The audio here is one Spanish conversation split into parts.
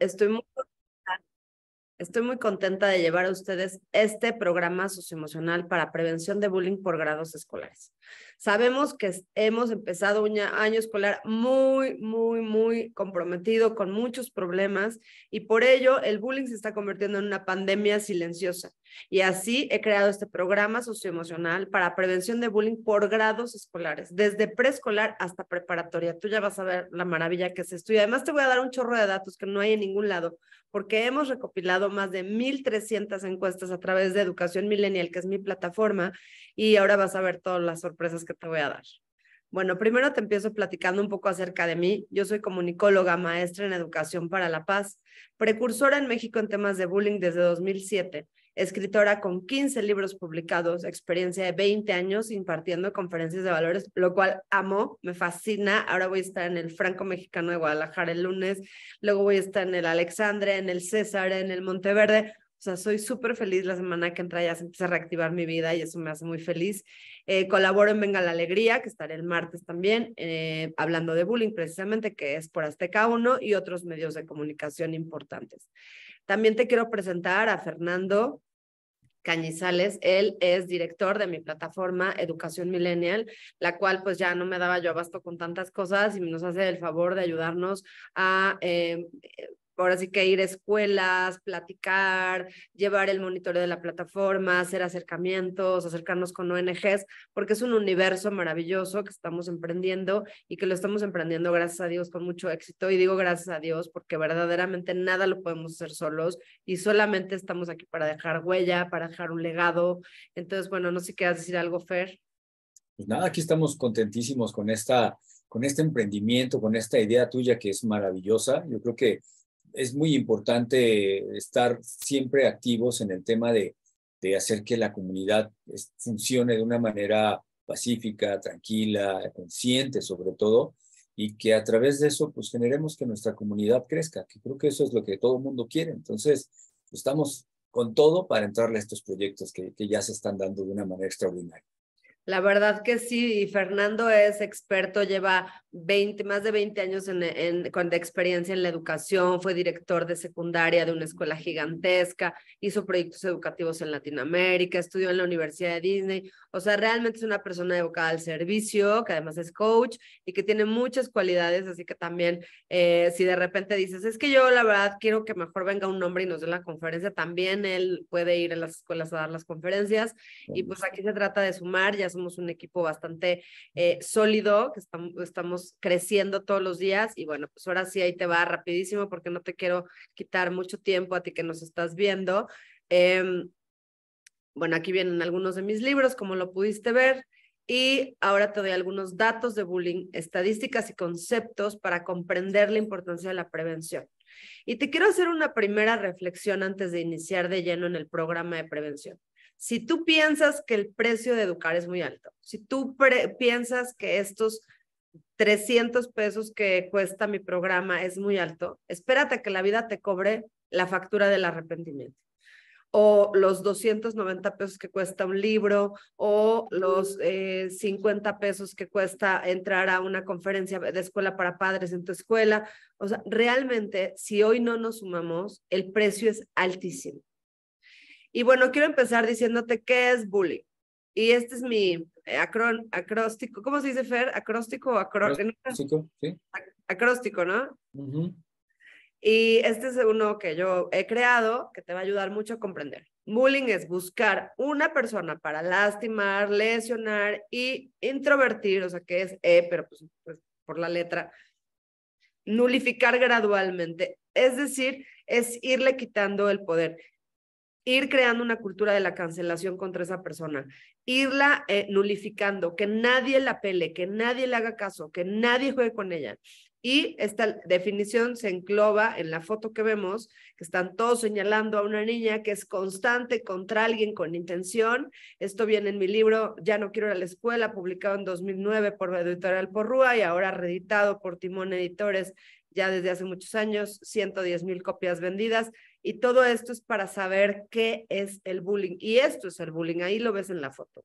Estoy muy, contenta de llevar a ustedes este programa socioemocional para prevención de bullying por grados escolares. Sabemos que hemos empezado un año escolar muy, muy, muy comprometido con muchos problemas y por ello el bullying se está convirtiendo en una pandemia silenciosa y así he creado este programa socioemocional para prevención de bullying por grados escolares, desde preescolar hasta preparatoria. Tú ya vas a ver la maravilla que es esto. Y además te voy a dar un chorro de datos que no hay en ningún lado, porque hemos recopilado más de 1.300 encuestas a través de Educación Milenial, que es mi plataforma, y ahora vas a ver todas las sorpresas que te voy a dar. Bueno, primero te empiezo platicando un poco acerca de mí. Yo soy comunicóloga, maestra en educación para la paz, precursora en México en temas de bullying desde 2007 escritora con 15 libros publicados, experiencia de 20 años impartiendo conferencias de valores, lo cual amo, me fascina. Ahora voy a estar en el Franco Mexicano de Guadalajara el lunes, luego voy a estar en el Alexandre, en el César, en el Monteverde. O sea, soy súper feliz la semana que entra, ya se empieza a reactivar mi vida y eso me hace muy feliz. Eh, colaboro en Venga la Alegría, que estaré el martes también, eh, hablando de bullying precisamente, que es por Azteca 1 y otros medios de comunicación importantes. También te quiero presentar a Fernando Cañizales. Él es director de mi plataforma Educación Millennial, la cual pues ya no me daba yo abasto con tantas cosas y nos hace el favor de ayudarnos a eh, ahora sí que ir a escuelas, platicar, llevar el monitoreo de la plataforma, hacer acercamientos, acercarnos con ONGs, porque es un universo maravilloso que estamos emprendiendo y que lo estamos emprendiendo, gracias a Dios, con mucho éxito. Y digo gracias a Dios porque verdaderamente nada lo podemos hacer solos y solamente estamos aquí para dejar huella, para dejar un legado. Entonces, bueno, no sé si quieras decir algo, Fer. Pues nada, aquí estamos contentísimos con esta con este emprendimiento, con esta idea tuya que es maravillosa. Yo creo que es muy importante estar siempre activos en el tema de, de hacer que la comunidad funcione de una manera pacífica, tranquila, consciente sobre todo, y que a través de eso pues generemos que nuestra comunidad crezca, que creo que eso es lo que todo el mundo quiere. Entonces, estamos con todo para entrarle a estos proyectos que ya se están dando de una manera extraordinaria. La verdad que sí, Fernando es experto, lleva 20, más de 20 años en, con de experiencia en la educación, fue director de secundaria de una escuela gigantesca, hizo proyectos educativos en Latinoamérica, estudió en la Universidad de Disney, o sea, realmente es una persona evocada al servicio, que además es coach y que tiene muchas cualidades, así que también eh, si de repente dices, es que yo la verdad quiero que mejor venga un hombre y nos dé la conferencia, también él puede ir a las escuelas a dar las conferencias y pues aquí se trata de sumar, ya es somos un equipo bastante eh, sólido, que estamos, creciendo todos los días y bueno, pues ahora sí ahí te va rapidísimo porque no te quiero quitar mucho tiempo a ti que nos estás viendo. Em, bueno, aquí vienen algunos de mis libros, como lo pudiste ver. Y ahora te doy algunos datos de bullying, estadísticas y conceptos para comprender la importancia de la prevención. Y te quiero hacer una primera reflexión antes de iniciar de lleno en el programa de prevención. Si tú piensas que el precio de educar es muy alto, si tú piensas que estos 300 pesos que cuesta mi programa es muy alto, espérate que la vida te cobre la factura del arrepentimiento o los 290 pesos que cuesta un libro, o los 50 eh, pesos que cuesta entrar a una conferencia de escuela para padres en tu escuela. O sea, realmente, si hoy no nos sumamos, el precio es altísimo. Y bueno, quiero empezar diciéndote qué es bullying. Y este es mi acrón, acróstico, ¿cómo se dice Fer? ¿Acróstico acróstico? ¿no? Y este es uno que yo he creado que te va a ayudar mucho a comprender. Bullying es buscar una persona para lastimar, lesionar y introvertir, o sea que es E, pero pues, pues por la letra, nulificar gradualmente. Es decir, es irle quitando el poder ir creando una cultura de la cancelación contra esa persona, irla eh, nulificando, que nadie la pele, que nadie le haga caso, que nadie juegue con ella. Y esta definición se encloba en la foto que vemos, que están todos señalando a una niña que es constante contra alguien con intención. Esto viene en mi libro Ya no quiero ir a la escuela, publicado en 2009 por Editorial Porrúa y ahora reeditado por Timón Editores ya desde hace muchos años, 110 mil copias vendidas. Y todo esto es para saber qué es el bullying. Y esto es el bullying, ahí lo ves en la foto.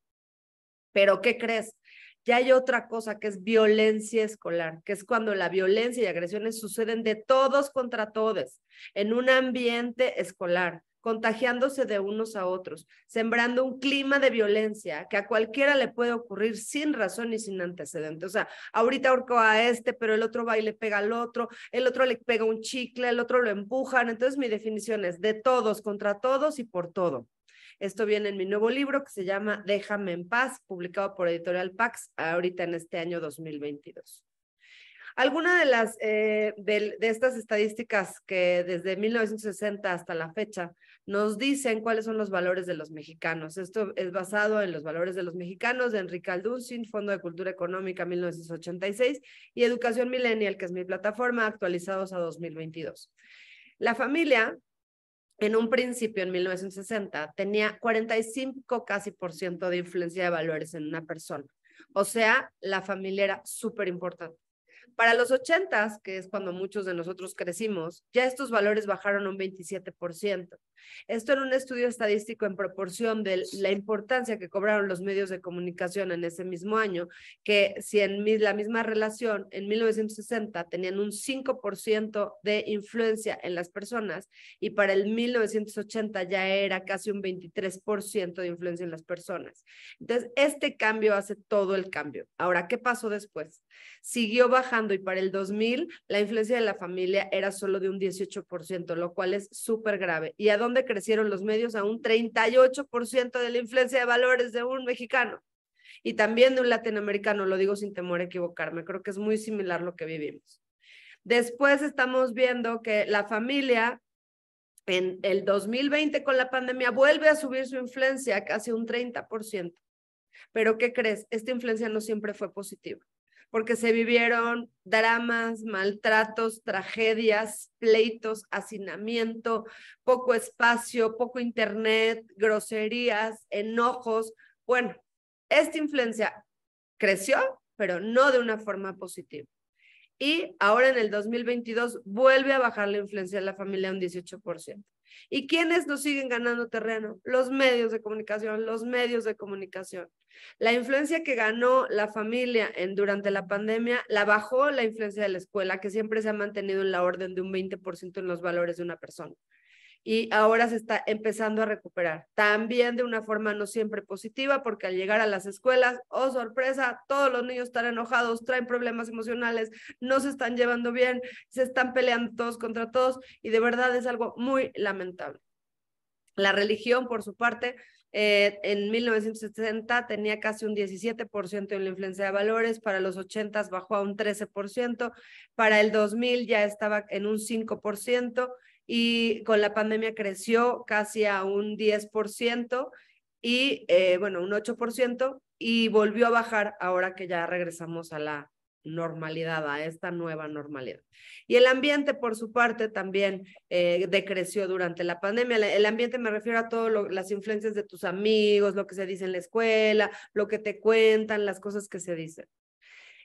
Pero ¿qué crees? Ya hay otra cosa que es violencia escolar, que es cuando la violencia y agresiones suceden de todos contra todos, en un ambiente escolar contagiándose de unos a otros, sembrando un clima de violencia que a cualquiera le puede ocurrir sin razón y sin antecedente. O sea, ahorita ahorcó a este, pero el otro va y le pega al otro, el otro le pega un chicle, el otro lo empujan. Entonces mi definición es de todos, contra todos y por todo. Esto viene en mi nuevo libro que se llama Déjame en paz, publicado por Editorial Pax ahorita en este año 2022. Alguna de las eh, de, de, estas estadísticas que desde 1960 hasta la fecha nos dicen cuáles son los valores de los mexicanos. Esto es basado en los valores de los mexicanos de Enrique Alduncin, Fondo de Cultura Económica 1986 y Educación Millennial, que es mi plataforma, actualizados a 2022. La familia, en un principio, en 1960, tenía 45 casi por ciento de influencia de valores en una persona. O sea, la familia era súper importante. Para los 80 que es cuando muchos de nosotros crecimos, ya estos valores bajaron un 27%. Esto en un estudio estadístico en proporción de la importancia que cobraron los medios de comunicación en ese mismo año, que si en la misma relación en 1960 tenían un 5% de influencia en las personas y para el 1980 ya era casi un 23% de influencia en las personas. Entonces, este cambio hace todo el cambio. Ahora, ¿qué pasó después? Siguió bajando y para el 2000 la influencia de la familia era solo de un 18%, lo cual es súper grave. ¿Y a dónde crecieron los medios? A un 38% de la influencia de valores de un mexicano y también de un latinoamericano, lo digo sin temor a equivocarme, creo que es muy similar lo que vivimos. Después estamos viendo que la familia en el 2020 con la pandemia vuelve a subir su influencia casi un 30%. Pero ¿qué crees? Esta influencia no siempre fue positiva porque se vivieron dramas, maltratos, tragedias, pleitos, hacinamiento, poco espacio, poco internet, groserías, enojos. Bueno, esta influencia creció, pero no de una forma positiva. Y ahora en el 2022 vuelve a bajar la influencia de la familia un 18%. ¿Y quiénes nos siguen ganando terreno? Los medios de comunicación, los medios de comunicación. La influencia que ganó la familia en, durante la pandemia la bajó la influencia de la escuela, que siempre se ha mantenido en la orden de un 20% en los valores de una persona y ahora se está empezando a recuperar. También de una forma no siempre positiva, porque al llegar a las escuelas, oh sorpresa, todos los niños están enojados, traen problemas emocionales, no se están llevando bien, se están peleando todos contra todos y de verdad es algo muy lamentable. La religión, por su parte, eh, en 1960 tenía casi un 17% en la influencia de valores, para los 80 bajó a un 13%, para el 2000 ya estaba en un 5% y con la pandemia creció casi a un 10% y, eh, bueno, un 8% y volvió a bajar ahora que ya regresamos a la normalidad, a esta nueva normalidad. Y el ambiente, por su parte, también eh, decreció durante la pandemia. El ambiente me refiero a todas las influencias de tus amigos, lo que se dice en la escuela, lo que te cuentan, las cosas que se dicen.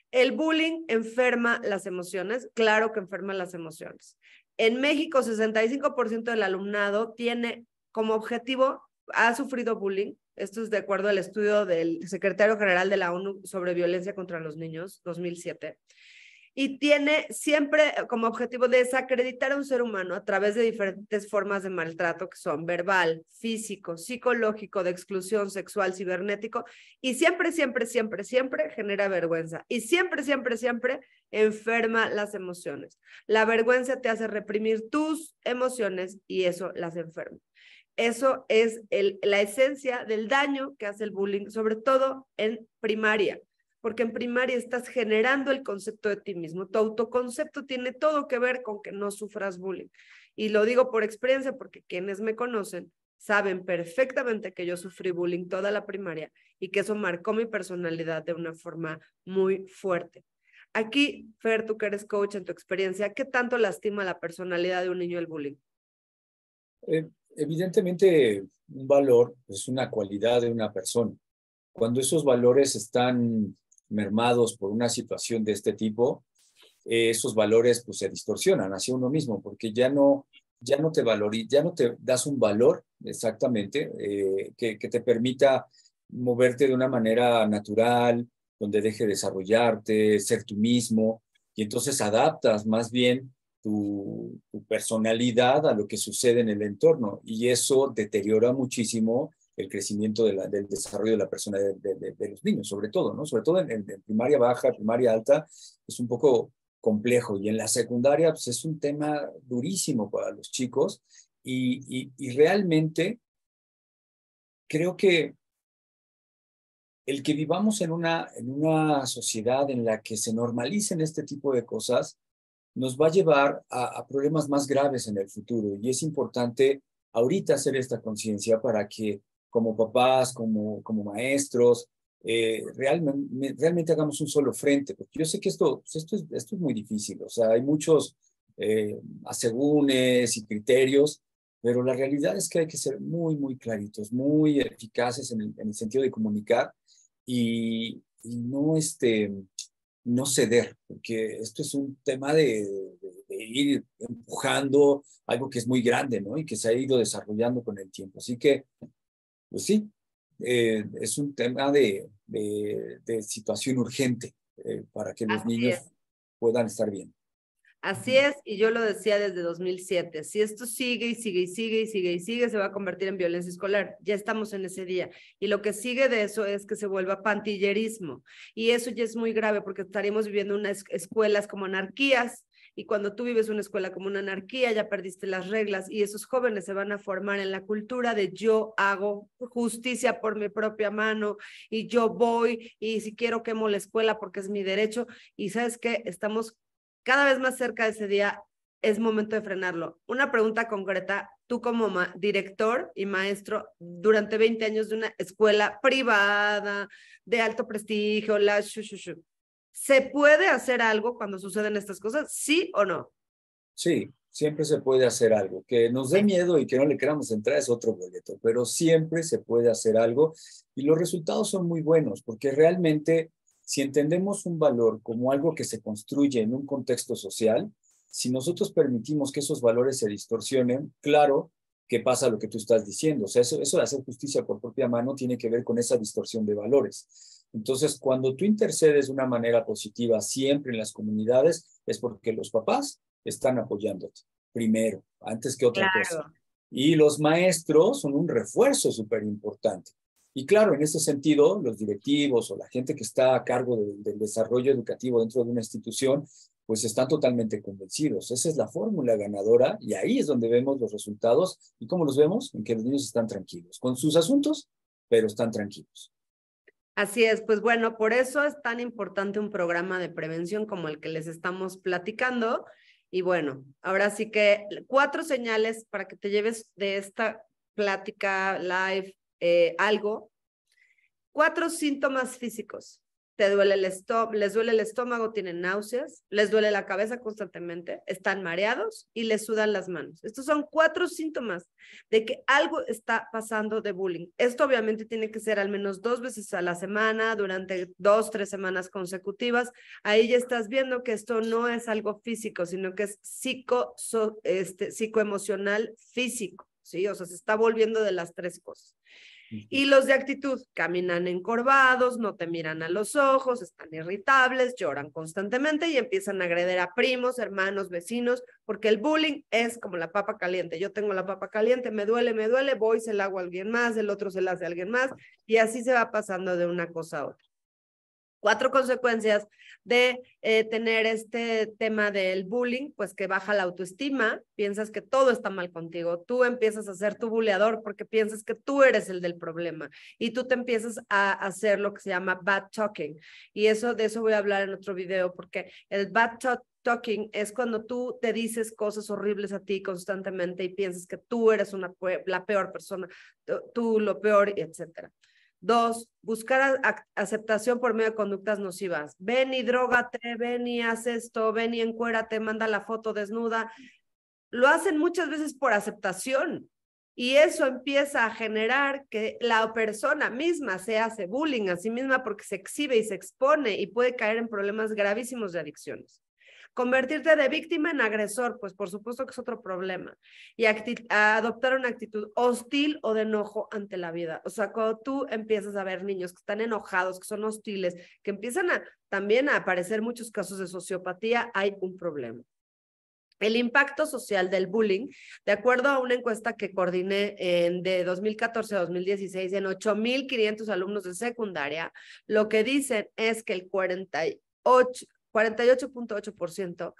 El bullying enferma las emociones, claro que enferma las emociones. En México, 65% del alumnado tiene como objetivo, ha sufrido bullying. Esto es de acuerdo al estudio del secretario general de la ONU sobre violencia contra los niños, 2007 y tiene siempre como objetivo desacreditar a un ser humano a través de diferentes formas de maltrato que son verbal, físico, psicológico, de exclusión sexual, cibernético, y siempre, siempre, siempre, siempre genera vergüenza y siempre, siempre, siempre enferma las emociones. La vergüenza te hace reprimir tus emociones y eso las enferma. Eso es la esencia del daño que hace el bullying, sobre todo en primaria porque en primaria estás generando el concepto de ti mismo. Tu autoconcepto tiene todo que ver con que no sufras bullying. Y lo digo por experiencia, porque quienes me conocen saben perfectamente que yo sufrí bullying toda la primaria y que eso marcó mi personalidad de una forma muy fuerte. Aquí, Fer, tú que eres coach en tu experiencia, ¿qué tanto lastima la personalidad de un niño el bullying? Eh, evidentemente, un valor es una cualidad de una persona. Cuando esos valores están mermados por una situación de este tipo, eh, esos valores pues se distorsionan hacia uno mismo, porque ya no, ya no te valoriz, ya no te das un valor exactamente eh, que, te permita moverte de una manera natural, donde deje desarrollarte, ser tú mismo, y entonces adaptas más bien tu personalidad a lo que sucede en el entorno, y eso deteriora muchísimo el crecimiento de la, del desarrollo de la persona de, los niños, sobre todo, ¿no? Sobre todo en, primaria baja, primaria alta, es un poco complejo y en la secundaria pues, es un tema durísimo para los chicos y, y, y realmente creo que el que vivamos en una, en una sociedad en la que se normalicen este tipo de cosas nos va a llevar a, a problemas más graves en el futuro y es importante ahorita hacer esta conciencia para que como papás, como, como maestros, eh, realmente, realmente hagamos un solo frente, porque yo sé que esto, pues, esto, es, esto es muy difícil, o sea, hay muchos eh, y criterios, pero la realidad es que hay que ser muy, muy claritos, muy eficaces en el, sentido de comunicar y, no, este, no ceder, porque esto es un tema de, de, ir empujando algo que es muy grande, ¿no? Y que se ha ido desarrollando con el tiempo. Así que pues sí, eh, es un tema de, situación urgente eh, para que los niños puedan estar bien. Así es, y yo lo decía desde 2007, si esto sigue y sigue y sigue y sigue y sigue, se va a convertir en violencia escolar. Ya estamos en ese día. Y lo que sigue de eso es que se vuelva pantillerismo. Y eso ya es muy grave porque estaríamos viviendo unas escuelas como anarquías, y cuando tú vives una escuela como una anarquía, ya perdiste las reglas y esos jóvenes se van a formar en la cultura de yo hago justicia por mi propia mano y yo voy y si quiero quemo la escuela porque es mi derecho y sabes que estamos cada vez más cerca de ese día, es momento de frenarlo. Una pregunta concreta, tú como director y maestro durante 20 años de una escuela privada de alto prestigio, la ¿Se puede hacer algo cuando suceden estas cosas? ¿Sí o no? Sí, siempre se puede hacer algo. Que nos dé miedo y que no le queramos entrar es otro boleto, pero siempre se puede hacer algo y los resultados son muy buenos porque realmente si entendemos un valor como algo que se construye en un contexto social, si nosotros permitimos que esos valores se distorsionen, claro que pasa lo que tú estás diciendo. O sea, eso, eso de hacer justicia por propia mano tiene que ver con esa distorsión de valores. Entonces, cuando tú intercedes de una manera positiva siempre en las comunidades, es porque los papás están apoyándote primero, antes que otra cosa. Y los maestros son un refuerzo súper importante. Y claro, en ese sentido, los directivos o la gente que está a cargo del desarrollo educativo dentro de una institución, pues están totalmente convencidos. Esa es la fórmula ganadora y ahí es donde vemos los resultados. ¿Y cómo los vemos? En que los niños están tranquilos, con sus asuntos, pero están tranquilos. Así es, pues bueno, por eso es tan importante un programa de prevención como el que les estamos platicando. Y bueno, ahora sí que cuatro señales para que te lleves de esta plática live eh, algo. Cuatro síntomas físicos les duele el estómago, tienen náuseas, les duele la cabeza constantemente, están mareados y les sudan las manos. Estos son cuatro síntomas de que algo está pasando de bullying. Esto obviamente tiene que ser al menos dos veces a la semana, durante dos, tres semanas consecutivas. Ahí ya estás viendo que esto no es algo físico, sino que es psico, este, psicoemocional físico. Sí, o sea, se está volviendo de las tres cosas. Y los de actitud caminan encorvados, no te miran a los ojos, están irritables, lloran constantemente y empiezan a agreder a primos, hermanos, vecinos, porque el bullying es como la papa caliente. Yo tengo la papa caliente, me duele, me duele, voy, se la hago a alguien más, el otro se la hace a alguien más y así se va pasando de una cosa a otra cuatro consecuencias de eh, tener este tema del bullying, pues que baja la autoestima, piensas que todo está mal contigo, tú empiezas a ser tu buleador porque piensas que tú eres el del problema y tú te empiezas a hacer lo que se llama bad talking. Y eso de eso voy a hablar en otro video porque el bad talking es cuando tú te dices cosas horribles a ti constantemente y piensas que tú eres una, la peor persona, tú, tú lo peor, etcétera. Dos, buscar aceptación por medio de conductas nocivas. Ven y drogate, ven y haz esto, ven y te manda la foto desnuda. Lo hacen muchas veces por aceptación y eso empieza a generar que la persona misma se hace bullying a sí misma porque se exhibe y se expone y puede caer en problemas gravísimos de adicciones. Convertirte de víctima en agresor, pues por supuesto que es otro problema. Y adoptar una actitud hostil o de enojo ante la vida. O sea, cuando tú empiezas a ver niños que están enojados, que son hostiles, que empiezan a, también a aparecer muchos casos de sociopatía, hay un problema. El impacto social del bullying, de acuerdo a una encuesta que coordiné en, de 2014 a 2016 en 8.500 alumnos de secundaria, lo que dicen es que el 48, 48.8%.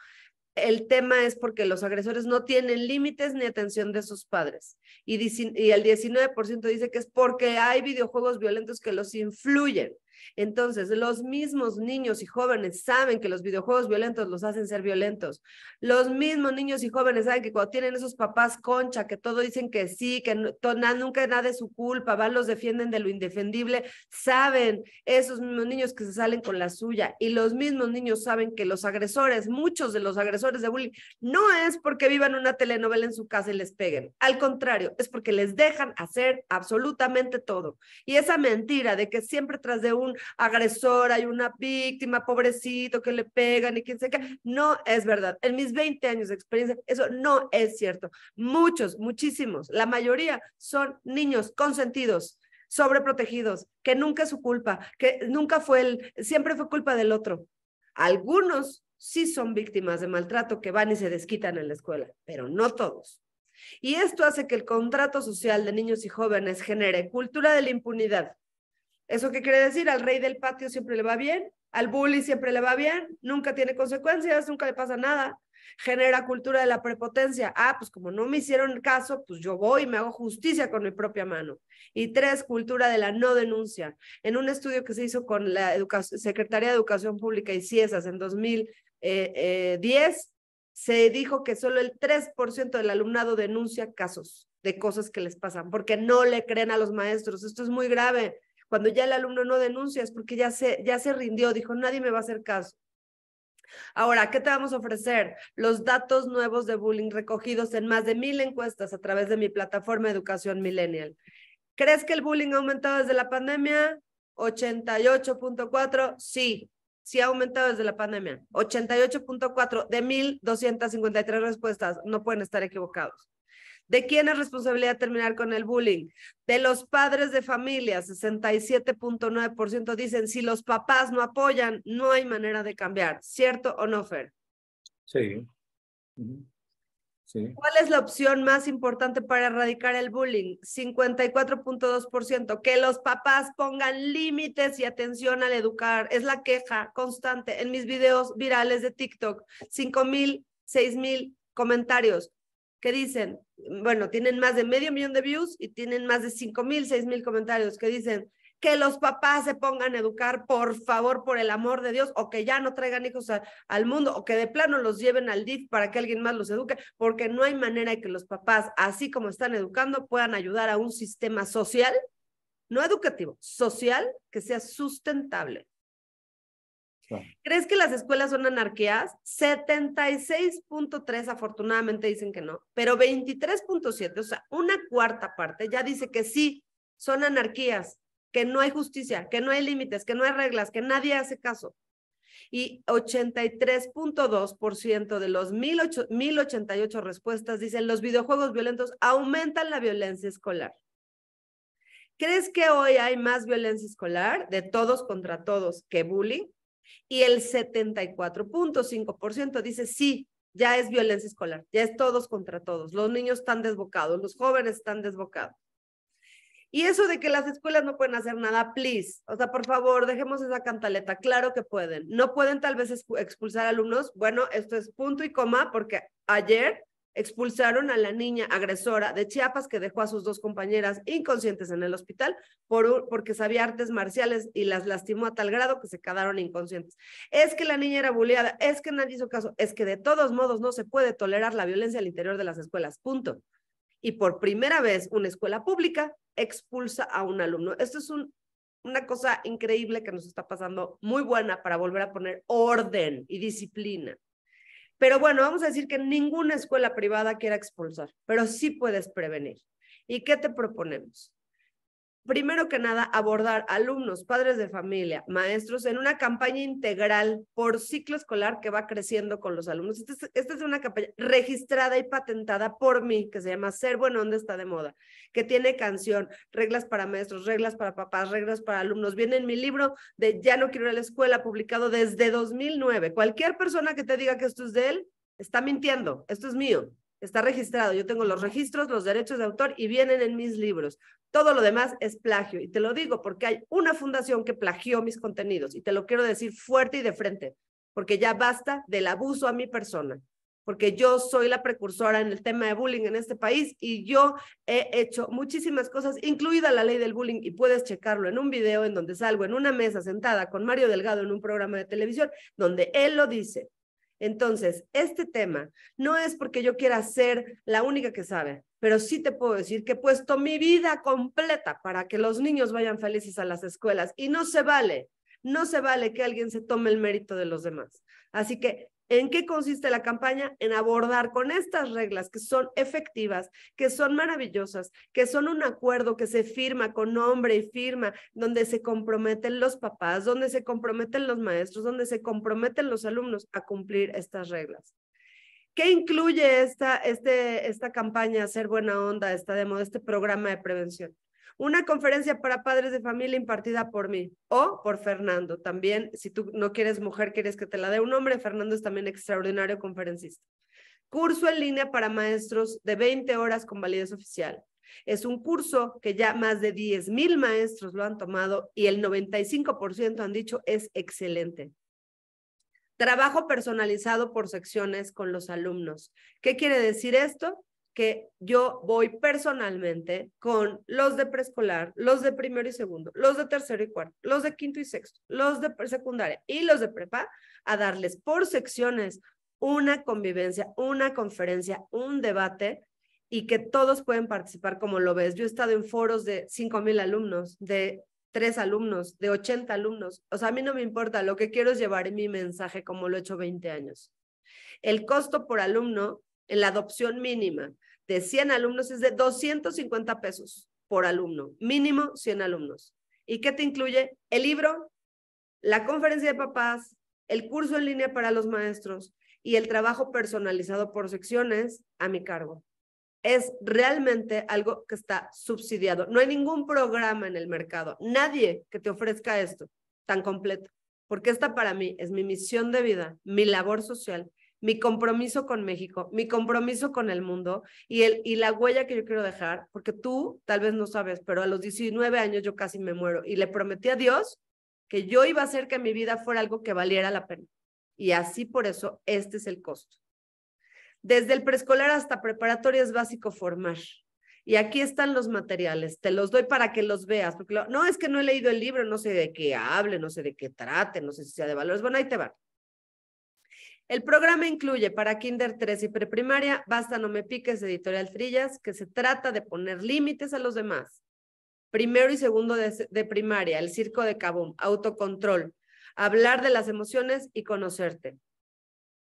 El tema es porque los agresores no tienen límites ni atención de sus padres. Y, y el 19% dice que es porque hay videojuegos violentos que los influyen. Entonces, los mismos niños y jóvenes saben que los videojuegos violentos los hacen ser violentos. Los mismos niños y jóvenes saben que cuando tienen esos papás concha, que todo dicen que sí, que no, nunca nada de su culpa, van, los defienden de lo indefendible, saben esos mismos niños que se salen con la suya. Y los mismos niños saben que los agresores, muchos de los agresores de bullying, no es porque vivan una telenovela en su casa y les peguen. Al contrario, es porque les dejan hacer absolutamente todo. Y esa mentira de que siempre tras de un agresor, hay una víctima, pobrecito, que le pegan y quién se qué. No es verdad. En mis 20 años de experiencia, eso no es cierto. Muchos, muchísimos, la mayoría son niños consentidos, sobreprotegidos, que nunca es su culpa, que nunca fue el, siempre fue culpa del otro. Algunos sí son víctimas de maltrato que van y se desquitan en la escuela, pero no todos. Y esto hace que el contrato social de niños y jóvenes genere cultura de la impunidad, ¿Eso qué quiere decir? Al rey del patio siempre le va bien, al bully siempre le va bien, nunca tiene consecuencias, nunca le pasa nada. Genera cultura de la prepotencia. Ah, pues como no me hicieron caso, pues yo voy y me hago justicia con mi propia mano. Y tres, cultura de la no denuncia. En un estudio que se hizo con la Secretaría de Educación Pública y CIESAS en 2010, eh, eh, se dijo que solo el 3% del alumnado denuncia casos de cosas que les pasan, porque no le creen a los maestros. Esto es muy grave cuando ya el alumno no denuncia es porque ya se, ya se rindió, dijo, nadie me va a hacer caso. Ahora, ¿qué te vamos a ofrecer? Los datos nuevos de bullying recogidos en más de mil encuestas a través de mi plataforma Educación Millennial. ¿Crees que el bullying ha aumentado desde la pandemia? 88.4, sí, sí ha aumentado desde la pandemia. 88.4 de 1.253 respuestas, no pueden estar equivocados. ¿De quién es responsabilidad terminar con el bullying? De los padres de familia, 67.9% dicen, si los papás no apoyan, no hay manera de cambiar. ¿Cierto o no, Fer? Sí. ¿Cuál es la opción más importante para erradicar el bullying? 54.2%, que los papás pongan límites y atención al educar. Es la queja constante en mis videos virales de TikTok. 5.000, 6.000 comentarios que dicen, bueno, tienen más de medio millón de views y tienen más de 5 mil, 6 mil comentarios que dicen que los papás se pongan a educar, por favor, por el amor de Dios, o que ya no traigan hijos al mundo, o que de plano los lleven al DIF para que alguien más los eduque, porque no hay manera de que los papás, así como están educando, puedan ayudar a un sistema social, no educativo, social, que sea sustentable. ¿Crees que las escuelas son anarquías? 76.3 afortunadamente dicen que no, pero 23.7, o sea, una cuarta parte ya dice que sí, son anarquías, que no hay justicia, que no hay límites, que no hay reglas, que nadie hace caso. Y 83.2% de los 1.088 respuestas dicen los videojuegos violentos aumentan la violencia escolar. ¿Crees que hoy hay más violencia escolar de todos contra todos que bullying? Y el 74.5% dice sí, ya es violencia escolar, ya es todos contra todos. Los niños están desbocados, los jóvenes están desbocados. Y eso de que las escuelas no pueden hacer nada, please. O sea, por favor, dejemos esa cantaleta. Claro que pueden. No pueden tal vez expulsar alumnos. Bueno, esto es punto y coma porque ayer expulsaron a la niña agresora de Chiapas que dejó a sus dos compañeras inconscientes en el hospital por, porque sabía artes marciales y las lastimó a tal grado que se quedaron inconscientes. Es que la niña era bulleada, es que nadie hizo caso, es que de todos modos no se puede tolerar la violencia al interior de las escuelas, punto. Y por primera vez una escuela pública expulsa a un alumno. Esto es una cosa increíble que nos está pasando, muy buena para volver a poner orden y disciplina. Pero bueno, vamos a decir que ninguna escuela privada quiera expulsar, pero sí puedes prevenir. ¿Y qué te proponemos? primero que nada, abordar alumnos, padres de familia, maestros en una campaña integral por ciclo escolar que va creciendo con los alumnos. Esta es, una campaña registrada y patentada por mí, que se llama Ser Bueno donde Está de Moda, que tiene canción, reglas para maestros, reglas para papás, reglas para alumnos. Viene en mi libro de Ya no quiero ir a la escuela, publicado desde 2009. Cualquier persona que te diga que esto es de él, está mintiendo, esto es mío. Está registrado. Yo tengo los registros, los derechos de autor y vienen en mis libros. Todo lo demás es plagio. Y te lo digo porque hay una fundación que plagió mis contenidos. Y te lo quiero decir fuerte y de frente, porque ya basta del abuso a mi persona. Porque yo soy la precursora en el tema de bullying en este país y yo he hecho muchísimas cosas, incluida la ley del bullying, y puedes checarlo en un video en donde salgo en una mesa sentada con Mario Delgado en un programa de televisión, donde él lo dice entonces, este tema no es porque yo quiera ser la única que sabe, pero sí te puedo decir que he puesto mi vida completa para que los niños vayan felices a las escuelas y no se vale, no se vale que alguien se tome el mérito de los demás. Así que ¿En qué consiste la campaña? En abordar con estas reglas que son efectivas, que son maravillosas, que son un acuerdo que se firma con nombre y firma, donde se comprometen los papás, donde se comprometen los maestros, donde se comprometen los alumnos a cumplir estas reglas. ¿Qué incluye esta, este, esta campaña Ser Buena Onda, esta demo, este programa de prevención? Una conferencia para padres de familia impartida por mí o por Fernando. También, si tú no quieres mujer, quieres que te la dé un hombre, Fernando es también extraordinario conferencista. Curso en línea para maestros de 20 horas con validez oficial. Es un curso que ya más de 10 mil maestros lo han tomado y el 95% han dicho es excelente. Trabajo personalizado por secciones con los alumnos. ¿Qué quiere decir esto? que yo voy personalmente con los de preescolar, los de primero y segundo, los de tercero y cuarto, los de quinto y sexto, los de secundaria y los de prepa a darles por secciones una convivencia, una conferencia, un debate y que todos pueden participar como lo ves. Yo he estado en foros de 5.000 alumnos, de 3 alumnos, de 80 alumnos. O sea, a mí no me importa, lo que quiero es llevar mi mensaje como lo he hecho 20 años. El costo por alumno en la adopción mínima de 100 alumnos es de 250 pesos por alumno, mínimo 100 alumnos. ¿Y qué te incluye? El libro, la conferencia de papás, el curso en línea para los maestros y el trabajo personalizado por secciones a mi cargo. Es realmente algo que está subsidiado. No hay ningún programa en el mercado, nadie que te ofrezca esto tan completo, porque esta para mí es mi misión de vida, mi labor social mi compromiso con México, mi compromiso con el mundo y, el, y la huella que yo quiero dejar, porque tú tal vez no sabes, pero a los 19 años yo casi me muero y le prometí a Dios que yo iba a hacer que mi vida fuera algo que valiera la pena. Y así por eso este es el costo. Desde el preescolar hasta preparatoria es básico formar. Y aquí están los materiales, te los doy para que los veas, porque no es que no he leído el libro, no sé de qué hable, no sé de qué trate, no sé si sea de valores, bueno, ahí te va. El programa incluye para Kinder 3 y preprimaria Basta no me piques editorial Trillas, que se trata de poner límites a los demás. Primero y segundo de, primaria, el circo de Cabum, autocontrol, hablar de las emociones y conocerte.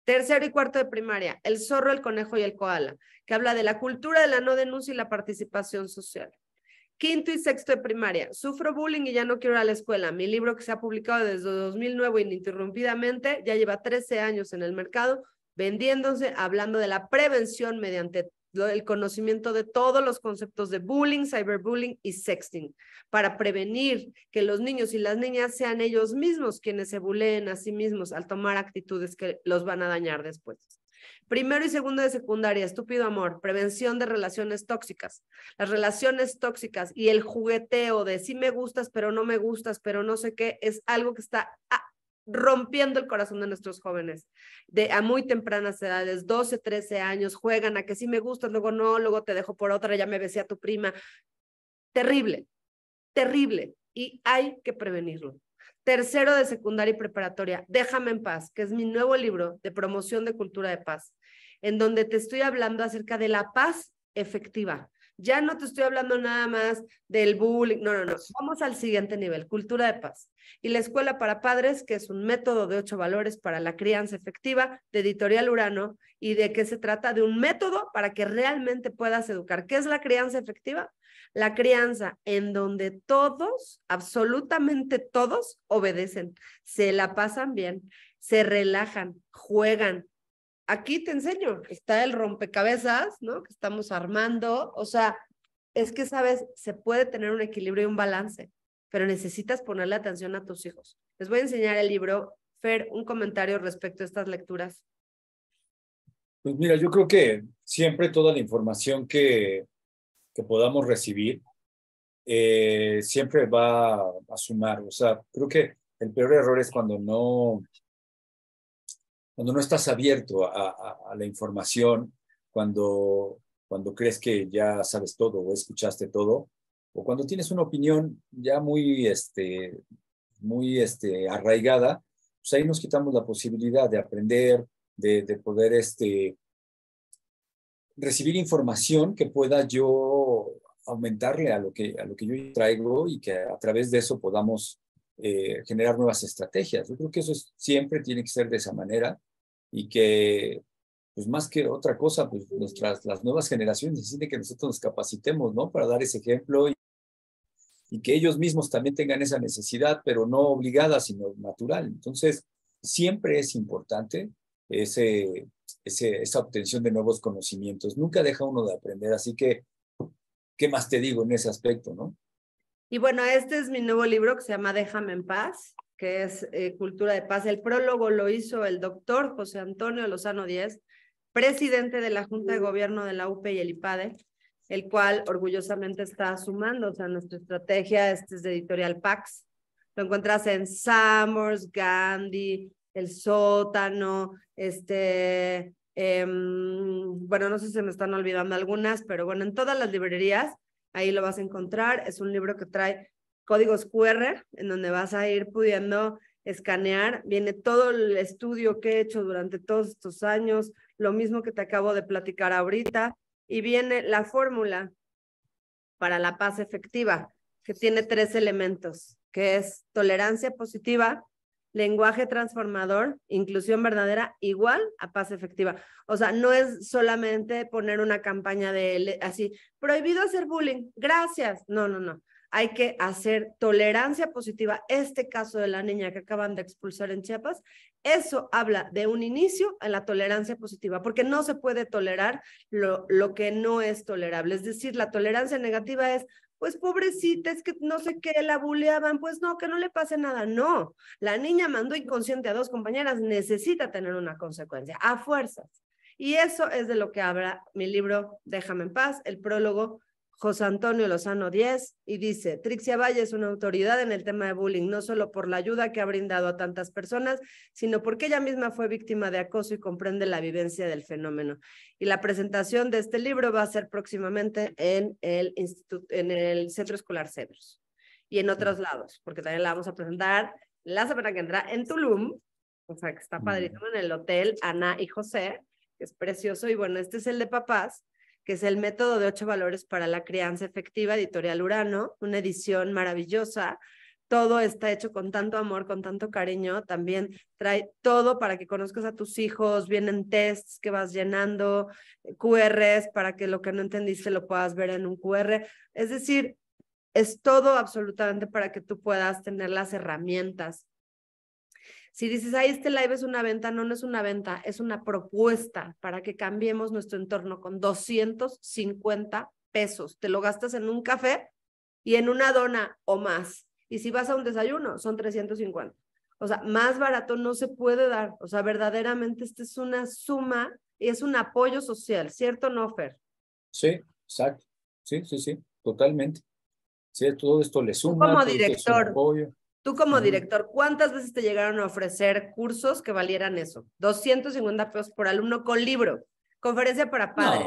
Tercero y cuarto de primaria, el zorro, el conejo y el koala, que habla de la cultura de la no denuncia y la participación social quinto y sexto de primaria. Sufro bullying y ya no quiero ir a la escuela. Mi libro que se ha publicado desde 2009 ininterrumpidamente ya lleva 13 años en el mercado vendiéndose, hablando de la prevención mediante el conocimiento de todos los conceptos de bullying, cyberbullying y sexting, para prevenir que los niños y las niñas sean ellos mismos quienes se buleen a sí mismos al tomar actitudes que los van a dañar después. Primero y segundo de secundaria, estúpido amor, prevención de relaciones tóxicas. Las relaciones tóxicas y el jugueteo de sí me gustas, pero no me gustas, pero no sé qué, es algo que está ah, rompiendo el corazón de nuestros jóvenes de a muy tempranas edades, 12, 13 años, juegan a que sí me gustas, luego no, luego te dejo por otra, ya me besé a tu prima. Terrible, terrible. Y hay que prevenirlo. Tercero de secundaria y preparatoria, Déjame en paz, que es mi nuevo libro de promoción de cultura de paz, en donde te estoy hablando acerca de la paz efectiva. Ya no te estoy hablando nada más del bullying, no, no, no. Vamos al siguiente nivel, cultura de paz. Y la escuela para padres, que es un método de ocho valores para la crianza efectiva de Editorial Urano y de que se trata de un método para que realmente puedas educar. ¿Qué es la crianza efectiva? la crianza en donde todos, absolutamente todos, obedecen, se la pasan bien, se relajan, juegan. Aquí te enseño, está el rompecabezas, ¿no? Que estamos armando. O sea, es que, sabes, se puede tener un equilibrio y un balance, pero necesitas ponerle atención a tus hijos. Les voy a enseñar el libro. Fer, un comentario respecto a estas lecturas. Pues mira, yo creo que siempre toda la información que que podamos recibir, eh, siempre va a sumar. O sea, creo que el peor error es cuando no, cuando no estás abierto a, la información, cuando, cuando crees que ya sabes todo o escuchaste todo, o cuando tienes una opinión ya muy, este, muy este, arraigada, pues ahí nos quitamos la posibilidad de aprender, de, de poder este, recibir información que pueda yo aumentarle a lo que, a lo que yo traigo y que a través de eso podamos eh, generar nuevas estrategias. Yo creo que eso siempre tiene que ser de esa manera y que, pues más que otra cosa, pues nuestras, las nuevas generaciones necesitan que nosotros nos capacitemos, ¿no? Para dar ese ejemplo y, y que ellos mismos también tengan esa necesidad, pero no obligada, sino natural. Entonces, siempre es importante ese, ese, esa obtención de nuevos conocimientos. Nunca deja uno de aprender, así que ¿qué más te digo en ese aspecto, no? Y bueno, este es mi nuevo libro que se llama Déjame en paz, que es eh, Cultura de Paz. El prólogo lo hizo el doctor José Antonio Lozano Díez, presidente de la Junta de mm. Gobierno de la UPE y el IPADE, el cual orgullosamente está o a nuestra estrategia. Este es de Editorial Pax. Lo encuentras en Summers, Gandhi, El Sótano, este, Em, bueno, no sé si me están olvidando algunas, pero bueno, en todas las librerías ahí lo vas a encontrar. Es un libro que trae códigos QR en donde vas a ir pudiendo escanear. Viene todo el estudio que he hecho durante todos estos años, lo mismo que te acabo de platicar ahorita, y viene la fórmula para la paz efectiva, que tiene tres elementos, que es tolerancia positiva, lenguaje transformador, inclusión verdadera, igual a paz efectiva. O sea, no es solamente poner una campaña de así, prohibido hacer bullying, gracias. No, no, no. Hay que hacer tolerancia positiva. Este caso de la niña que acaban de expulsar en Chiapas, eso habla de un inicio a la tolerancia positiva, porque no se puede tolerar lo, lo que no es tolerable. Es decir, la tolerancia negativa es, pues pobrecita, es que no sé qué, la buleaban, pues no, que no le pase nada. No, la niña mandó inconsciente a dos compañeras, necesita tener una consecuencia, a fuerzas. Y eso es de lo que habla mi libro Déjame en paz, el prólogo José Antonio Lozano 10 y dice, Trixia Valle es una autoridad en el tema de bullying, no solo por la ayuda que ha brindado a tantas personas, sino porque ella misma fue víctima de acoso y comprende la vivencia del fenómeno. Y la presentación de este libro va a ser próximamente en el, en el Centro Escolar Cedros y en otros lados, porque también la vamos a presentar la semana que entra en Tulum, o sea que está padrísimo, en el Hotel Ana y José, que es precioso. Y bueno, este es el de papás que es el método de ocho valores para la crianza efectiva, editorial Urano, una edición maravillosa. Todo está hecho con tanto amor, con tanto cariño. También trae todo para que conozcas a tus hijos. Vienen tests que vas llenando, eh, QRs para que lo que no entendiste lo puedas ver en un QR. Es decir, es todo absolutamente para que tú puedas tener las herramientas si dices, ahí este live es una venta, no, no es una venta, es una propuesta para que cambiemos nuestro entorno con 250 pesos. Te lo gastas en un café y en una dona o más. Y si vas a un desayuno, son 350. O sea, más barato no se puede dar. O sea, verdaderamente esta es una suma y es un apoyo social, ¿cierto, Nofer? Sí, exacto. Sí, sí, sí, totalmente. Sí, todo esto le suma. como director, Tú como director, ¿cuántas veces te llegaron a ofrecer cursos que valieran eso? 250 pesos por alumno con libro, conferencia para padre,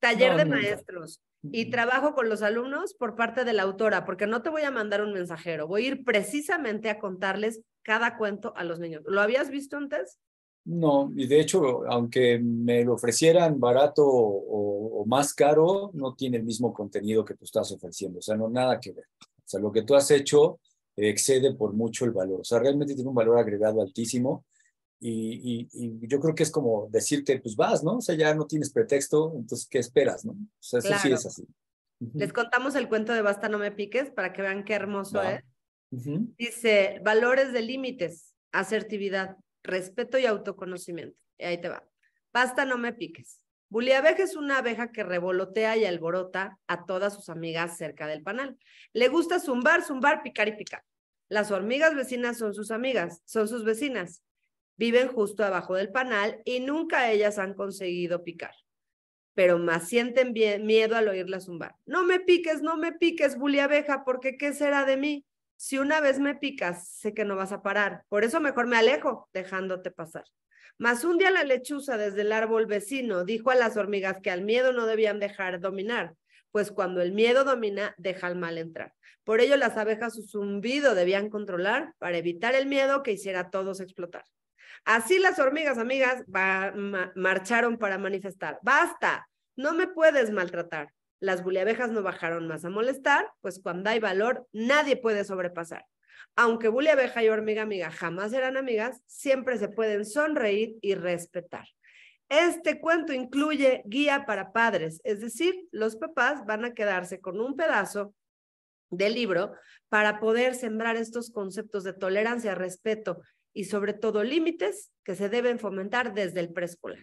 taller de maestros y mm. trabajo con los alumnos por parte de la autora, porque no te voy a mandar un mensajero, voy a ir precisamente a contarles cada cuento a los niños. ¿Lo habías visto antes? No, y de hecho, aunque me lo ofrecieran barato o, o más caro, no tiene el mismo contenido que tú estás ofreciendo, o sea, no nada que ver. O sea, lo que tú has hecho excede por mucho el valor. O sea, realmente tiene un valor agregado altísimo. Y, yo creo que es como decirte, pues vas, ¿no? O sea, ya no tienes pretexto, entonces, ¿qué esperas, no? O sea, eso sí es así. Les contamos el cuento de Basta, no me piques, para que vean qué hermoso es. Dice, valores de límites, asertividad, respeto y autoconocimiento. Y ahí te va. Basta, no me piques. Buliabeja es una abeja que revolotea y alborota a todas sus amigas cerca del panal. Le gusta zumbar, zumbar, picar y picar. Las hormigas vecinas son sus amigas, son sus vecinas. Viven justo abajo del panal y nunca ellas han conseguido picar. Pero más sienten miedo al oírla zumbar. No me piques, no me piques, buliabeja, porque ¿qué será de mí? si una vez me picas, sé que no vas a parar, por eso mejor me alejo, dejándote pasar. Mas un día la lechuza desde el árbol vecino dijo a las hormigas que al miedo no debían dejar dominar, pues cuando el miedo domina, deja el mal entrar. Por ello las abejas su zumbido debían controlar para evitar el miedo que hiciera a todos explotar. Así las hormigas, amigas, marcharon para manifestar. Basta, no me puedes maltratar las buleabejas no bajaron más a molestar, pues cuando hay valor, nadie puede sobrepasar. Aunque buleabeja y hormiga amiga jamás serán amigas, siempre se pueden sonreír y respetar. Este cuento incluye guía para padres, es decir, los papás van a quedarse con un pedazo del libro para poder sembrar estos conceptos de tolerancia, respeto y sobre todo límites que se deben fomentar desde el preescolar.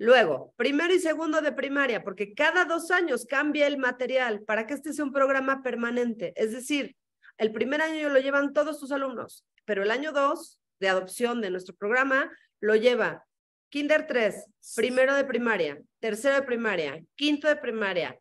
Luego, primero y segundo de primaria, porque cada dos años cambia el material para que este sea un programa permanente. Es decir, el primer año lo llevan todos sus alumnos, pero el año dos de adopción de nuestro programa lo lleva kinder 3, primero de primaria, tercero de primaria, quinto de primaria,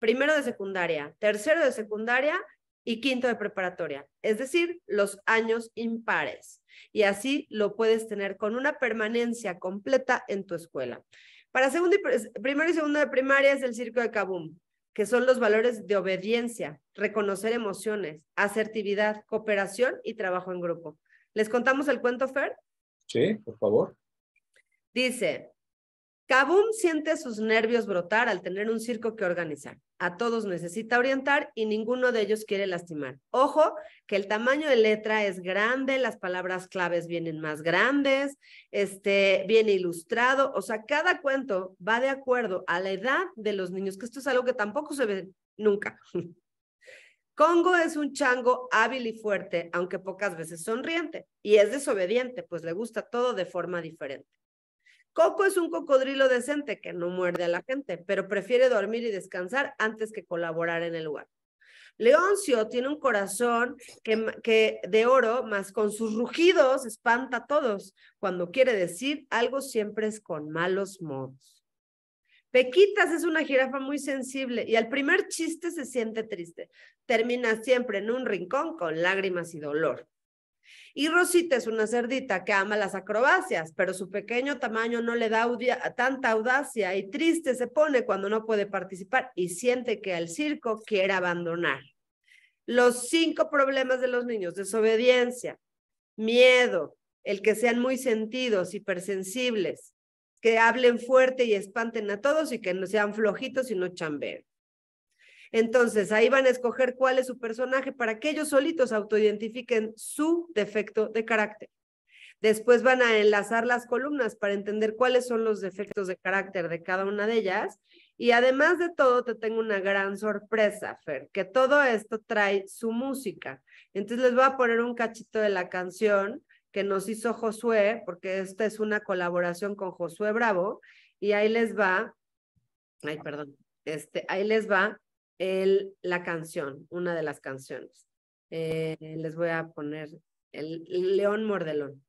primero de secundaria, tercero de secundaria y quinto de preparatoria, es decir, los años impares. Y así lo puedes tener con una permanencia completa en tu escuela. Para segundo y, primero y segundo de primaria es el circo de Kabum, que son los valores de obediencia, reconocer emociones, asertividad, cooperación y trabajo en grupo. ¿Les contamos el cuento, Fer? Sí, por favor. Dice, Kabum siente sus nervios brotar al tener un circo que organizar. A todos necesita orientar y ninguno de ellos quiere lastimar. Ojo, que el tamaño de letra es grande, las palabras claves vienen más grandes, este, viene ilustrado, o sea, cada cuento va de acuerdo a la edad de los niños, que esto es algo que tampoco se ve nunca. Congo es un chango hábil y fuerte, aunque pocas veces sonriente, y es desobediente, pues le gusta todo de forma diferente. Coco es un cocodrilo decente que no muerde a la gente, pero prefiere dormir y descansar antes que colaborar en el lugar. Leoncio tiene un corazón que, de oro, más con sus rugidos espanta a todos. Cuando quiere decir algo siempre es con malos modos. Pequitas es una jirafa muy sensible y al primer chiste se siente triste. Termina siempre en un rincón con lágrimas y dolor. Y Rosita es una cerdita que ama las acrobacias, pero su pequeño tamaño no le da tanta audacia y triste se pone cuando no puede participar y siente que el circo quiere abandonar. Los cinco problemas de los niños, desobediencia, miedo, el que sean muy sentidos, hipersensibles, que hablen fuerte y espanten a todos y que no sean flojitos y no chamberos. Entonces, ahí van a escoger cuál es su personaje para que ellos solitos autoidentifiquen su defecto de carácter. Después van a enlazar las columnas para entender cuáles son los defectos de carácter de cada una de ellas. Y además de todo, te tengo una gran sorpresa, Fer, que todo esto trae su música. Entonces les voy a poner un cachito de la canción que nos hizo Josué, porque esta es una colaboración con Josué Bravo, y ahí les va, ay, perdón, este, ahí les va la canción, una de las canciones. Eh, les voy a poner el, León Mordelón.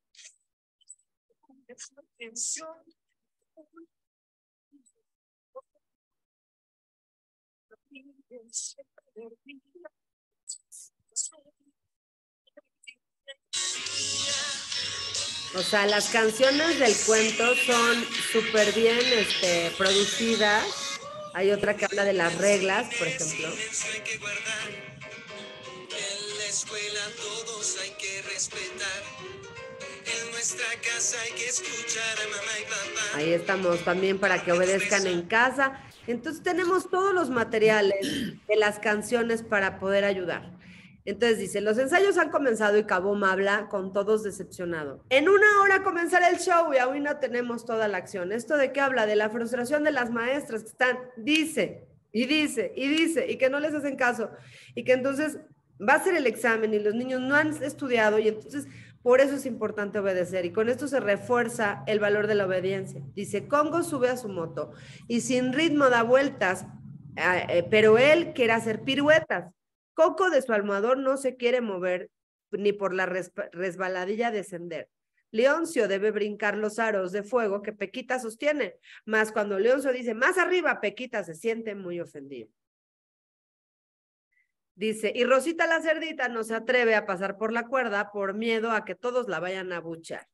O sea, las canciones del cuento son súper bien este, producidas hay otra que habla de las reglas, por ejemplo. Ahí estamos también para que obedezcan en casa. Entonces tenemos todos los materiales de las canciones para poder ayudar. Entonces dice, los ensayos han comenzado y Caboma habla con todos decepcionado. En una hora comenzará el show y aún no tenemos toda la acción. ¿Esto de qué habla? De la frustración de las maestras que están, dice, y dice, y dice, y que no les hacen caso. Y que entonces va a ser el examen y los niños no han estudiado y entonces por eso es importante obedecer y con esto se refuerza el valor de la obediencia. Dice, Congo sube a su moto y sin ritmo da vueltas, eh, pero él quiere hacer piruetas. Coco de su almohador no se quiere mover ni por la resbaladilla descender. Leoncio debe brincar los aros de fuego que Pequita sostiene, mas cuando Leoncio dice más arriba, Pequita se siente muy ofendido. Dice, y Rosita la cerdita no se atreve a pasar por la cuerda por miedo a que todos la vayan a buchar.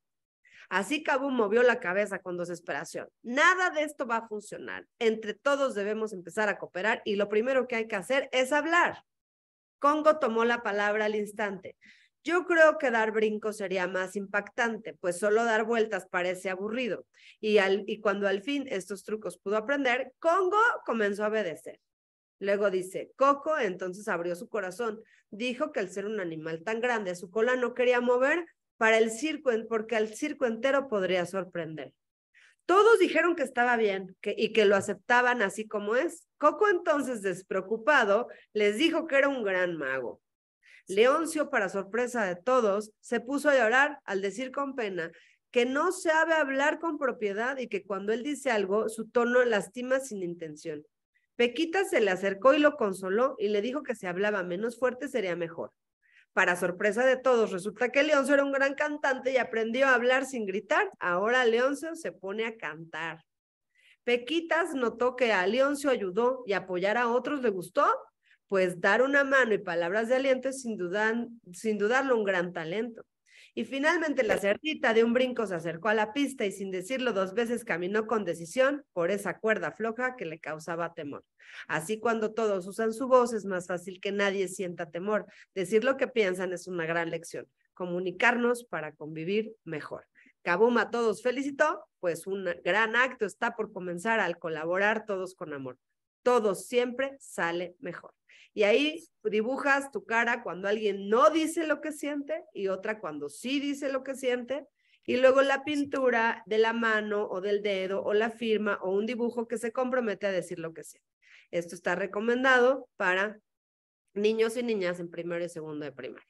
Así Cabú movió la cabeza con desesperación. Nada de esto va a funcionar. Entre todos debemos empezar a cooperar y lo primero que hay que hacer es hablar. Congo tomó la palabra al instante. Yo creo que dar brincos sería más impactante, pues solo dar vueltas parece aburrido. Y, y cuando al fin estos trucos pudo aprender, Congo comenzó a obedecer. Luego dice, Coco entonces abrió su corazón. Dijo que al ser un animal tan grande, su cola no quería mover para el circo, porque al circo entero podría sorprender. Todos dijeron que estaba bien y que lo aceptaban así como es. Coco entonces, despreocupado, les dijo que era un gran mago. Leoncio, para sorpresa de todos, se puso a llorar al decir con pena que no sabe hablar con propiedad y que cuando él dice algo, su tono lastima sin intención. Pequita se le acercó y lo consoló y le dijo que si hablaba menos fuerte sería mejor. Para sorpresa de todos, resulta que Leoncio era un gran cantante y aprendió a hablar sin gritar. Ahora Leoncio se pone a cantar. Pequitas notó que a Leoncio ayudó y apoyar a otros le gustó, pues dar una mano y palabras de aliento es sin, dudar sin dudarlo un gran talento. Y finalmente la cerdita de un brinco se acercó a la pista y sin decirlo dos veces caminó con decisión por esa cuerda floja que le causaba temor. Así cuando todos usan su voz es más fácil que nadie sienta temor. Decir lo que piensan es una gran lección. Comunicarnos para convivir mejor. Kabum a todos felicitó, pues un gran acto está por comenzar al colaborar todos con amor. Todos siempre sale mejor. Y ahí dibujas tu cara cuando alguien no dice lo que siente y otra cuando sí dice lo que siente. Y luego la pintura de la mano o del dedo o la firma o un dibujo que se compromete a decir lo que siente. Esto está recomendado para niños y niñas en primero y segundo de primaria.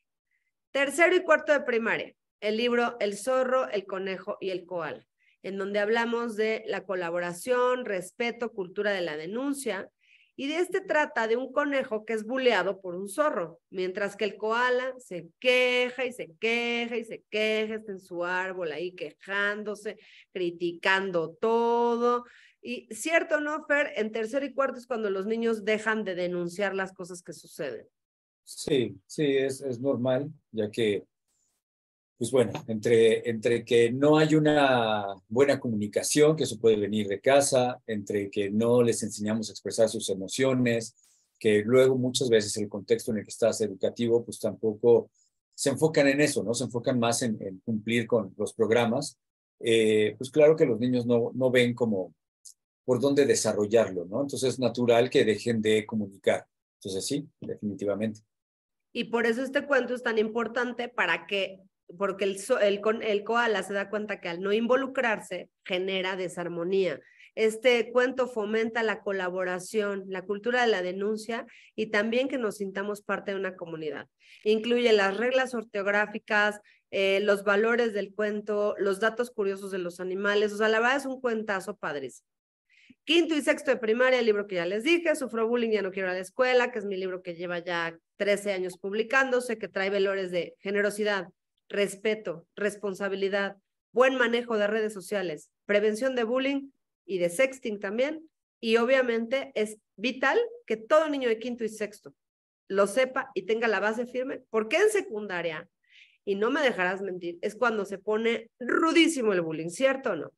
Tercero y cuarto de primaria, el libro El zorro, el conejo y el koala, en donde hablamos de la colaboración, respeto, cultura de la denuncia y de este trata de un conejo que es buleado por un zorro, mientras que el koala se queja y se queja y se queja, está en su árbol ahí quejándose, criticando todo. Y cierto, ¿no, Fer? En tercer y cuarto es cuando los niños dejan de denunciar las cosas que suceden. Sí, sí, es, es normal, ya que pues bueno, entre, entre que no hay una buena comunicación, que eso puede venir de casa, entre que no les enseñamos a expresar sus emociones, que luego muchas veces el contexto en el que estás educativo, pues tampoco se enfocan en eso, ¿no? Se enfocan más en, cumplir con los programas. Eh, pues claro que los niños no, no ven como por dónde desarrollarlo, ¿no? Entonces es natural que dejen de comunicar. Entonces sí, definitivamente. Y por eso este cuento es tan importante para que porque el, el, koala se da cuenta que al no involucrarse genera desarmonía. Este cuento fomenta la colaboración, la cultura de la denuncia y también que nos sintamos parte de una comunidad. Incluye las reglas ortográficas, eh, los valores del cuento, los datos curiosos de los animales. O sea, la verdad es un cuentazo padres. Quinto y sexto de primaria, el libro que ya les dije, Sufro bullying, ya no quiero ir a la escuela, que es mi libro que lleva ya 13 años publicándose, que trae valores de generosidad, respeto, responsabilidad, buen manejo de redes sociales, prevención de bullying y de sexting también. Y obviamente es vital que todo niño de quinto y sexto lo sepa y tenga la base firme, porque en secundaria, y no me dejarás mentir, es cuando se pone rudísimo el bullying, ¿cierto o no?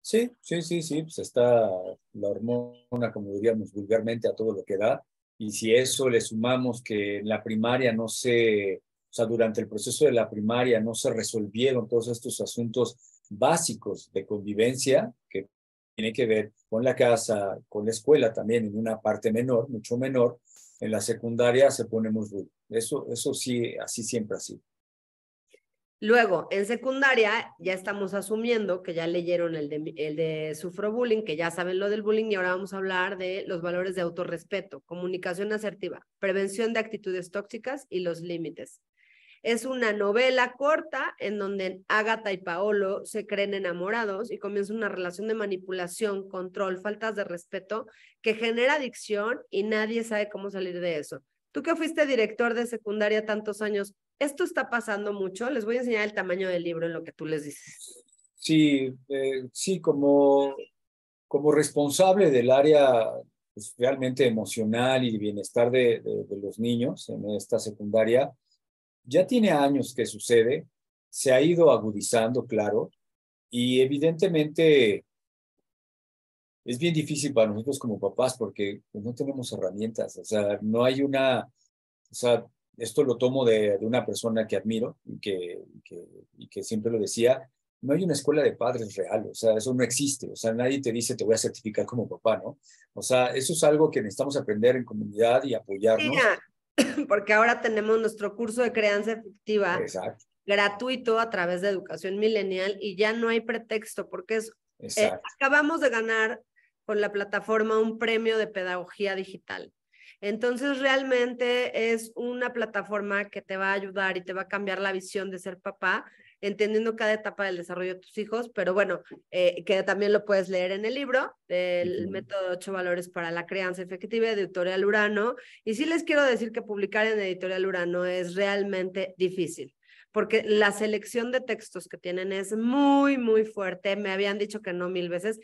Sí, sí, sí, sí, pues está la hormona, como diríamos vulgarmente, a todo lo que da. Y si eso le sumamos que en la primaria no se sea, durante el proceso de la primaria no se resolvieron todos estos asuntos básicos de convivencia que tiene que ver con la casa, con la escuela también en una parte menor, mucho menor, en la secundaria se pone muy Eso, eso sí, así siempre ha sido. Luego, en secundaria ya estamos asumiendo que ya leyeron el de, el de sufro bullying, que ya saben lo del bullying y ahora vamos a hablar de los valores de autorrespeto, comunicación asertiva, prevención de actitudes tóxicas y los límites. Es una novela corta en donde Agatha y Paolo se creen enamorados y comienza una relación de manipulación, control, faltas de respeto que genera adicción y nadie sabe cómo salir de eso. Tú que fuiste director de secundaria tantos años, ¿esto está pasando mucho? Les voy a enseñar el tamaño del libro en lo que tú les dices. Sí, eh, sí, como, como responsable del área pues, realmente emocional y bienestar de los niños en esta secundaria, ya tiene años que sucede, se ha ido agudizando, claro, y evidentemente es bien difícil para nosotros como papás porque pues, no tenemos herramientas, o sea, no hay una, o sea, esto lo tomo de, una persona que admiro y que, que siempre lo decía, no hay una escuela de padres real, o sea, eso no existe, o sea, nadie te dice te voy a certificar como papá, ¿no? O sea, eso es algo que necesitamos aprender en comunidad y apoyarnos. porque ahora tenemos nuestro curso de crianza efectiva gratuito a través de Educación Milenial y ya no hay pretexto, porque eh, acabamos de ganar con la plataforma un premio de pedagogía digital. Entonces, realmente es una plataforma que te va a ayudar y te va a cambiar la visión de ser papá entendiendo cada etapa del desarrollo de tus hijos, pero bueno, eh, que también lo puedes leer en el libro, del método de ocho valores para la crianza efectiva Editorial Urano. Y sí les quiero decir que publicar en Editorial Urano es realmente difícil porque la selección de textos que tienen es muy, muy fuerte. Me habían dicho que no mil veces.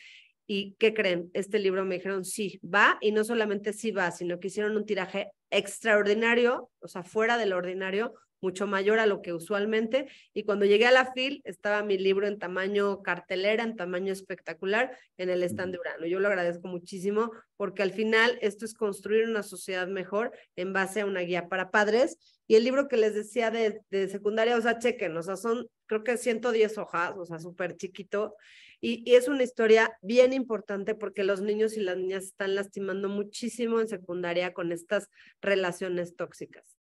¿Y qué creen? Este libro me dijeron, sí, va, y no solamente sí va, sino que hicieron un tiraje extraordinario, o sea, fuera del ordinario, mucho mayor a lo que usualmente. Y cuando llegué a la FIL, estaba mi libro en tamaño cartelera, en tamaño espectacular, en el stand de Urano. Yo lo agradezco muchísimo porque al final esto es construir una sociedad mejor en base a una guía para padres. Y el libro que les decía de, secundaria, o sea, chequen, o sea, son creo que 110 hojas, o sea, súper chiquito. Y, y, es una historia bien importante porque los niños y las niñas están lastimando muchísimo en secundaria con estas relaciones tóxicas.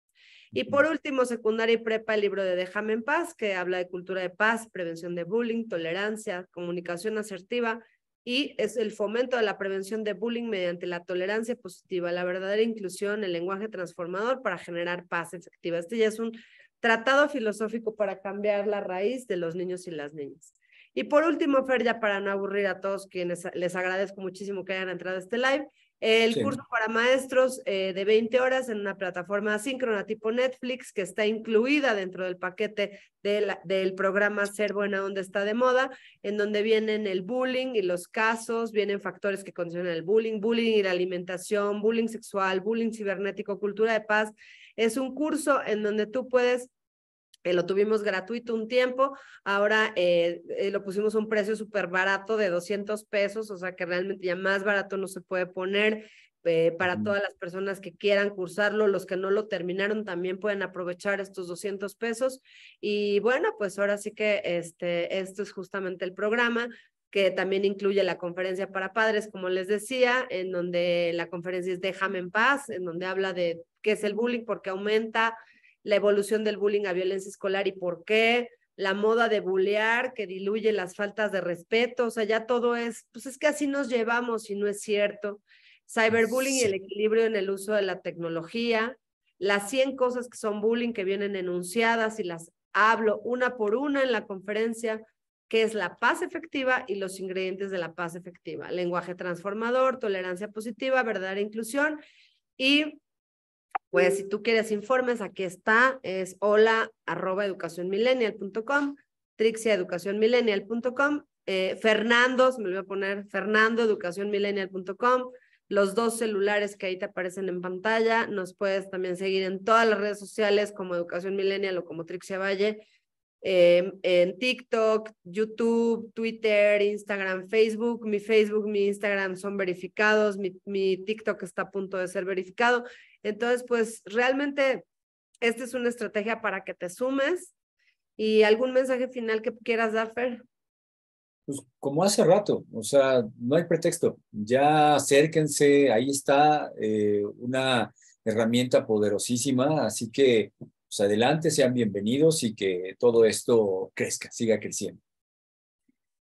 Y por último, secundaria y prepa, el libro de Déjame en paz, que habla de cultura de paz, prevención de bullying, tolerancia, comunicación asertiva y es el fomento de la prevención de bullying mediante la tolerancia positiva, la verdadera inclusión, el lenguaje transformador para generar paz efectiva. Este ya es un tratado filosófico para cambiar la raíz de los niños y las niñas. Y por último, Fer, ya para no aburrir a todos quienes les agradezco muchísimo que hayan entrado a este live, el curso para maestros eh, de 20 horas en una plataforma asíncrona tipo Netflix que está incluida dentro del paquete del programa Ser Buena Donde está de moda, en donde vienen el bullying y los casos, vienen factores que condicionan el bullying, bullying y la alimentación, bullying sexual, bullying cibernético, cultura de paz. Es un curso en donde tú puedes eh, lo tuvimos gratuito un tiempo, ahora eh, eh, lo pusimos a un precio súper barato de 200 pesos, o sea que realmente ya más barato no se puede poner. para todas las personas que quieran cursarlo, los que no lo terminaron también pueden aprovechar estos 200 pesos. Y bueno, pues ahora sí que este, esto es justamente el programa que también incluye la conferencia para padres, como les decía, en donde la conferencia es Déjame en paz, en donde habla de qué es el bullying, porque qué aumenta, la evolución del bullying a violencia escolar y por qué, la moda de bullear que diluye las faltas de respeto, o sea, ya todo es, pues es que así nos llevamos y no es cierto. Cyberbullying y el equilibrio en el uso de la tecnología, las 100 cosas que son bullying que vienen enunciadas y las hablo una por una en la conferencia, que es la paz efectiva y los ingredientes de la paz efectiva, lenguaje transformador, tolerancia positiva, verdadera inclusión y pues si tú quieres informes, aquí está, es hola arroba educacionmillennial.com, trixiaeducacionmillennial.com, eh, Fernandos, me voy a poner, fernandoeducacionmillennial.com, los dos celulares que ahí te aparecen en pantalla, nos puedes también seguir en todas las redes sociales como Educación Millennial o como Trixia Valle, em, en TikTok, YouTube, Twitter, Instagram, Facebook. Mi Facebook, mi Instagram son verificados, mi, TikTok está a punto de ser verificado entonces, pues realmente esta es una estrategia para que te sumes. ¿Y algún mensaje final que quieras dar, Fer? Pues como hace rato, o sea, no hay pretexto. Ya acérquense, ahí está eh, una herramienta poderosísima, así que pues, adelante, sean bienvenidos y que todo esto crezca, siga creciendo.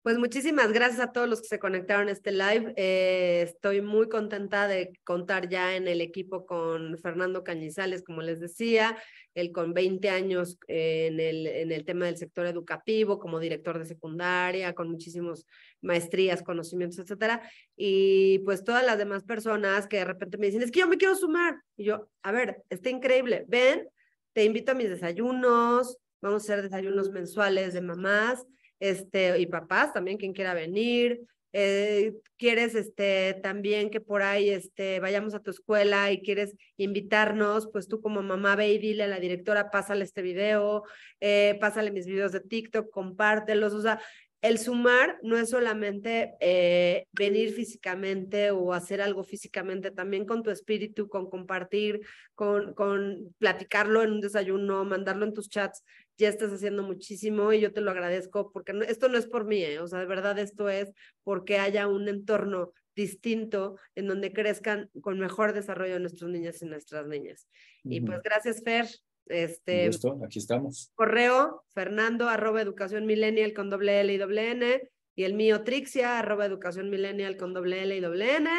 Pues muchísimas gracias a todos los que se conectaron a este live. Eh, estoy muy contenta de contar ya en el equipo con Fernando Cañizales, como les decía, él con 20 años en el, en el tema del sector educativo, como director de secundaria, con muchísimas maestrías, conocimientos, etcétera. Y pues todas las demás personas que de repente me dicen, es que yo me quiero sumar. Y yo, a ver, está increíble, ven, te invito a mis desayunos, vamos a hacer desayunos mensuales de mamás este, y papás también, quien quiera venir. Eh, quieres este también que por ahí este vayamos a tu escuela y quieres invitarnos, pues tú como mamá baby le dile a la directora, pásale este video, eh, pásale mis videos de TikTok, compártelos, o sea, el sumar no es solamente eh, venir físicamente o hacer algo físicamente, también con tu espíritu, con compartir, con, con platicarlo en un desayuno, mandarlo en tus chats ya estás haciendo muchísimo y yo te lo agradezco porque esto no es por mí, ¿eh? o sea, de verdad esto es porque haya un entorno distinto en donde crezcan con mejor desarrollo nuestros niños y nuestras niñas. Y pues gracias, Fer. Este, gusto, aquí estamos. Correo, fernando, arroba educación con doble L y doble N. Y el mío, Trixia, arroba educación con doble L y doble N.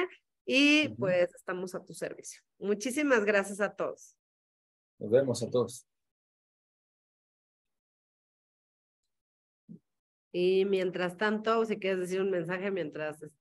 Y pues estamos a tu servicio. Muchísimas gracias a todos. Nos vemos a todos. Y mientras tanto, si quieres decir un mensaje mientras